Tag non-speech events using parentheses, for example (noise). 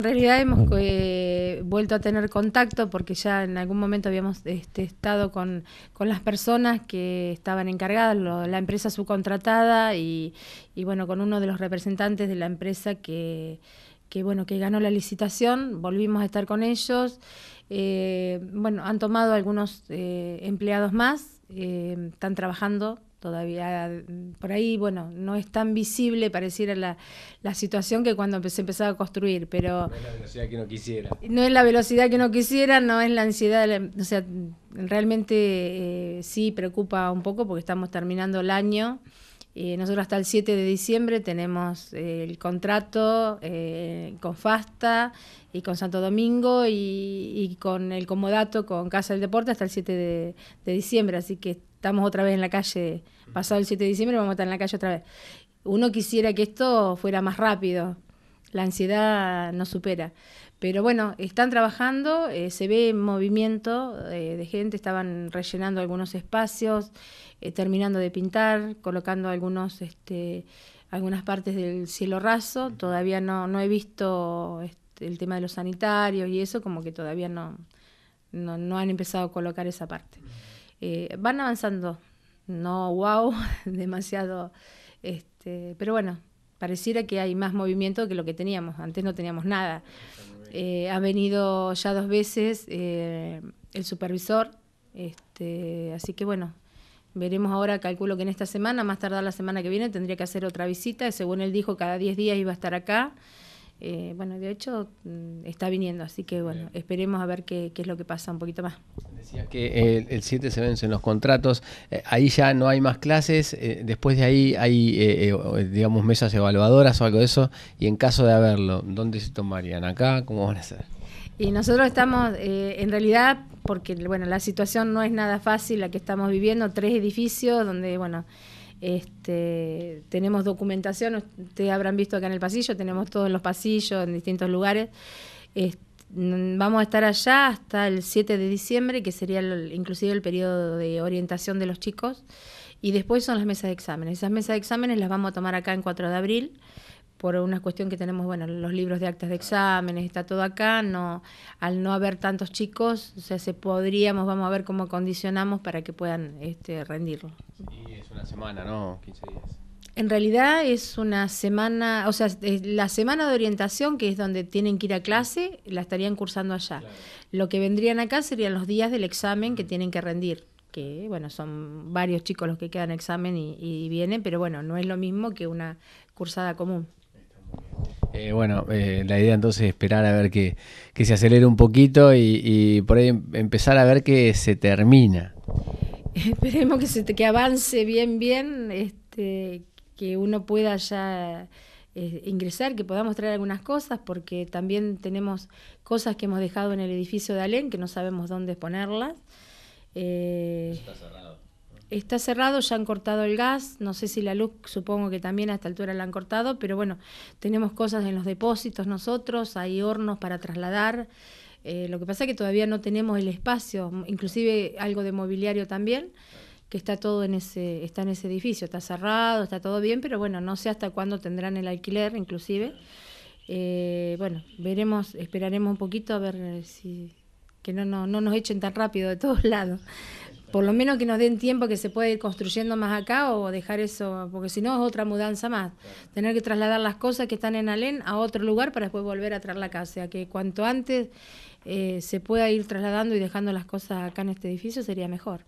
En realidad hemos eh, vuelto a tener contacto porque ya en algún momento habíamos este, estado con, las personas que estaban encargadas, la empresa subcontratada y, bueno, con uno de los representantes de la empresa que, bueno, que ganó la licitación, volvimos a estar con ellos. Eh, bueno, han tomado algunos eh, empleados más, están trabajando todavía mm, por ahí, bueno, no es tan visible, pareciera la, la situación que cuando se empezaba a construir, pero... No es la velocidad que no quisiera. No es la velocidad que no quisiera, no es la ansiedad, o sea, realmente eh, sí preocupa un poco porque estamos terminando el año. Eh, nosotros hasta el 7 de diciembre tenemos eh, el contrato con FASTA y con Santo Domingo y, y, con el comodato con Casa del Deporte hasta el 7 de, de diciembre, así que estamos otra vez en la calle, pasado el 7 de diciembre vamos a estar en la calle otra vez. Uno quisiera que esto fuera más rápido, la ansiedad no supera. Pero bueno, están trabajando, eh, se ve movimiento eh, de gente, estaban rellenando algunos espacios, eh, terminando de pintar, colocando algunos, este, algunas partes del cielo raso. Todavía no, he visto este, el tema de los sanitarios y eso, como que todavía no han empezado a colocar esa parte. Eh, van avanzando. No, wow, (laughs) demasiado. Este, pero bueno, pareciera que hay más movimiento que lo que teníamos. Antes no teníamos nada. Eh, ha venido ya dos veces eh, el supervisor. Este, así que bueno, veremos ahora, calculo que en esta semana, más tardar la semana que viene, tendría que hacer otra visita. Según él dijo, cada 10 días iba a estar acá. Eh, bueno, de hecho mm, está viniendo, así que bueno, esperemos a ver qué, es lo que pasa un poquito más. decía que el 7 se vencen los contratos, eh, ahí ya no hay más clases, eh, después de ahí hay, digamos, mesas evaluadoras o algo de eso, y en caso de haberlo, ¿dónde se tomarían? ¿Acá? ¿Cómo van a ser? Y nosotros estamos, en realidad, porque bueno, la situación no es nada fácil la que estamos viviendo, tres edificios donde, bueno, este, tenemos documentación, ustedes habrán visto acá en el pasillo, tenemos todos los pasillos, en distintos lugares. Mm, vamos a estar allá hasta el 7 de diciembre, que sería inclusive el periodo de orientación de los chicos. Y después son las mesas de exámenes. Esas mesas de exámenes las vamos a tomar acá en 4 de abril por una cuestión que tenemos, bueno, los libros de actas de exámenes, está todo acá, no, al no haber tantos chicos, o sea, se podríamos, vamos a ver cómo condicionamos para que puedan este, rendirlo. Y es una semana, ¿no? 15 días. En realidad es una semana, o sea, la semana de orientación, que es donde tienen que ir a clase, la estarían cursando allá. Lo que vendrían acá serían los días del examen que tienen que rendir, que bueno, son varios chicos los que quedan examen y vienen, pero bueno, no es lo mismo que una cursada común. Eh, bueno, eh, la idea entonces es esperar a ver que, que se acelere un poquito y, por ahí empezar a ver que se termina. (laughs) Esperemos que, se, que avance bien, bien, este, que uno pueda ya eh, ingresar, que podamos traer algunas cosas, porque también tenemos cosas que hemos dejado en el edificio de Alén, que no sabemos dónde ponerlas. Está cerrado está cerrado, ya han cortado el gas, no sé si la luz supongo que también a esta altura la han cortado, pero bueno, tenemos cosas en los depósitos nosotros, hay hornos para trasladar, eh, lo que pasa es que todavía no tenemos el espacio, inclusive algo de mobiliario también, que está todo en ese, está en ese edificio, está cerrado, está todo bien, pero bueno, no sé hasta cuándo tendrán el alquiler inclusive. Eh, bueno, veremos, esperaremos un poquito a ver si que no, no, no nos echen tan rápido de todos (laughs) lados por lo menos que nos den tiempo que se pueda ir construyendo más acá o dejar eso, porque si no es otra mudanza más. Tener que trasladar las cosas que están en Alén a otro lugar para después volver a traer la casa. O sea que cuanto antes eh, se pueda ir trasladando y dejando las cosas acá en este edificio sería mejor.